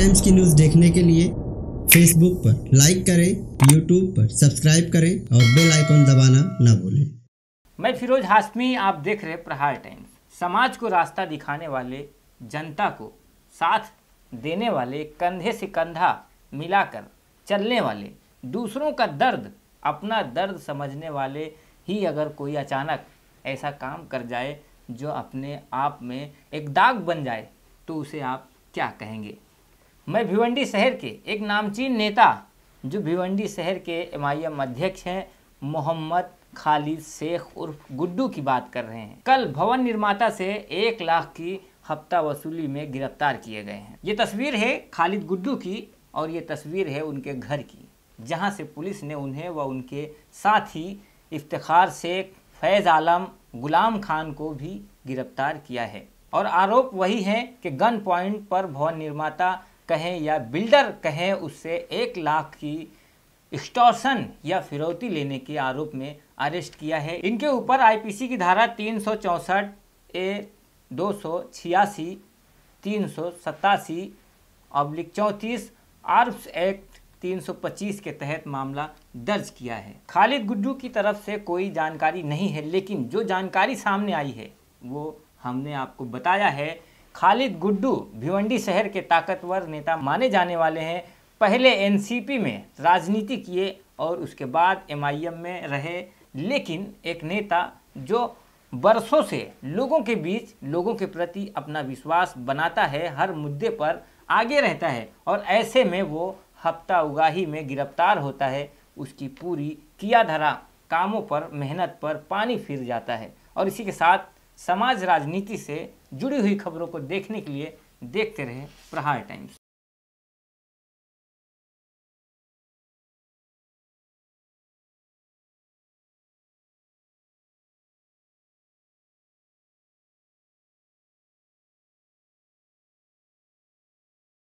times की news देखने के लिए फेसबुक पर लाइक करें यूट्यूब पर सब्सक्राइब करें और बेल आइकॉन दबाना ना भूलें मैं फिरोज हाशमी आप देख रहे प्रहार टाइम्स समाज को रास्ता दिखाने वाले जनता को साथ देने वाले कंधे से कंधा मिलाकर चलने वाले दूसरों का दर्द अपना दर्द समझने वाले ही अगर कोई अचानक ऐसा काम कर जाए जो अपने आप में एक दाग बन जाए तो उसे आप क्या कहेंगे मैं भिवंडी शहर के एक नामचीन नेता जो भिवंडी शहर के एम आई एम अध्यक्ष हैं मोहम्मद खालिद शेख उर्फ गुड्डू की बात कर रहे हैं कल भवन निर्माता से एक लाख की हफ्ता वसूली में गिरफ्तार किए गए हैं ये तस्वीर है खालिद गुड्डू की और ये तस्वीर है उनके घर की जहां से पुलिस ने उन्हें व उनके साथ ही इफ्तार शेख फैज़ आलम गुलाम खान को भी गिरफ्तार किया है और आरोप वही है कि गन पॉइंट पर भवन निर्माता कहें या बिल्डर कहें उससे एक लाख की एक्सटॉर्सन या फिरौती लेने के आरोप में अरेस्ट किया है इनके ऊपर आईपीसी की धारा तीन सौ चौंसठ ए दो सौ छियासी तीन सौ सतासी अब्लिक चौंतीस आर्म्स एक्ट 325 के तहत मामला दर्ज किया है खालिद गुड्डू की तरफ से कोई जानकारी नहीं है लेकिन जो जानकारी सामने आई है वो हमने आपको बताया है खालिद गुड्डू भिवंडी शहर के ताकतवर नेता माने जाने वाले हैं पहले एनसीपी में राजनीति किए और उसके बाद एमआईएम में रहे लेकिन एक नेता जो बरसों से लोगों के बीच लोगों के प्रति अपना विश्वास बनाता है हर मुद्दे पर आगे रहता है और ऐसे में वो हफ्ता उगाही में गिरफ्तार होता है उसकी पूरी किया धरा कामों पर मेहनत पर पानी फिर जाता है और इसी के साथ समाज राजनीति से जुड़ी हुई खबरों को देखने के लिए देखते रहें प्रहार टाइम्स